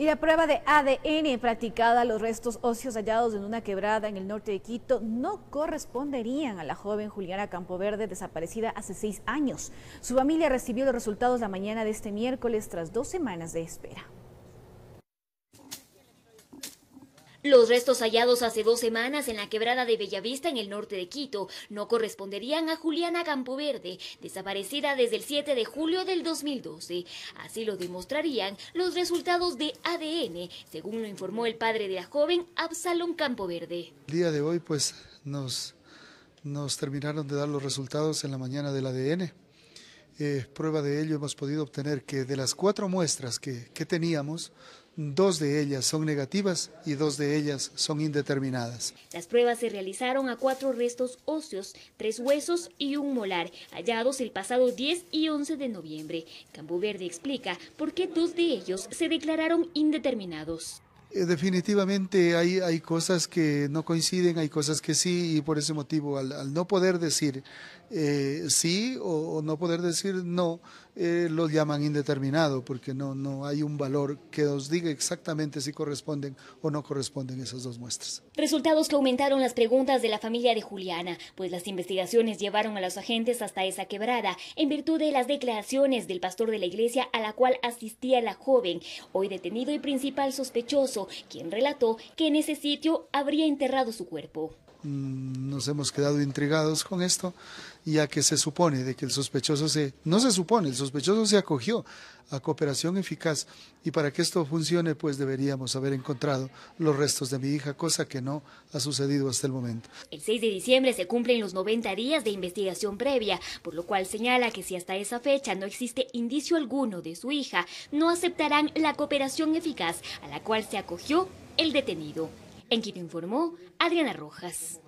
Y la prueba de ADN practicada a los restos óseos hallados en una quebrada en el norte de Quito no corresponderían a la joven Juliana Campoverde, desaparecida hace seis años. Su familia recibió los resultados la mañana de este miércoles tras dos semanas de espera. Los restos hallados hace dos semanas en la quebrada de Bellavista, en el norte de Quito, no corresponderían a Juliana Campoverde, desaparecida desde el 7 de julio del 2012. Así lo demostrarían los resultados de ADN, según lo informó el padre de la joven, Absalón Campoverde. El día de hoy, pues, nos, nos terminaron de dar los resultados en la mañana del ADN. Eh, prueba de ello hemos podido obtener que de las cuatro muestras que, que teníamos, dos de ellas son negativas y dos de ellas son indeterminadas. Las pruebas se realizaron a cuatro restos óseos, tres huesos y un molar, hallados el pasado 10 y 11 de noviembre. Campo Verde explica por qué dos de ellos se declararon indeterminados. Eh, definitivamente hay, hay cosas que no coinciden, hay cosas que sí, y por ese motivo, al, no poder decir eh, sí o, no poder decir no, eh, lo llaman indeterminado, porque no, no hay un valor que nos diga exactamente si corresponden o no corresponden esas dos muestras. Resultados que aumentaron las preguntas de la familia de Juliana, pues las investigaciones llevaron a los agentes hasta esa quebrada, en virtud de las declaraciones del pastor de la iglesia a la cual asistía la joven, hoy detenido y principal sospechoso quien relató que en ese sitio habría enterrado su cuerpo. Mm, nos hemos quedado intrigados con esto, ya que se supone de que el sospechoso se... No se supone, el sospechoso se acogió a cooperación eficaz y para que esto funcione pues deberíamos haber encontrado los restos de mi hija, cosa que no ha sucedido hasta el momento. El 6 de diciembre se cumplen los 90 días de investigación previa, por lo cual señala que si hasta esa fecha no existe indicio alguno de su hija, no aceptarán la cooperación eficaz a la cual se ha acogió el detenido, en quien informó Adriana Rojas.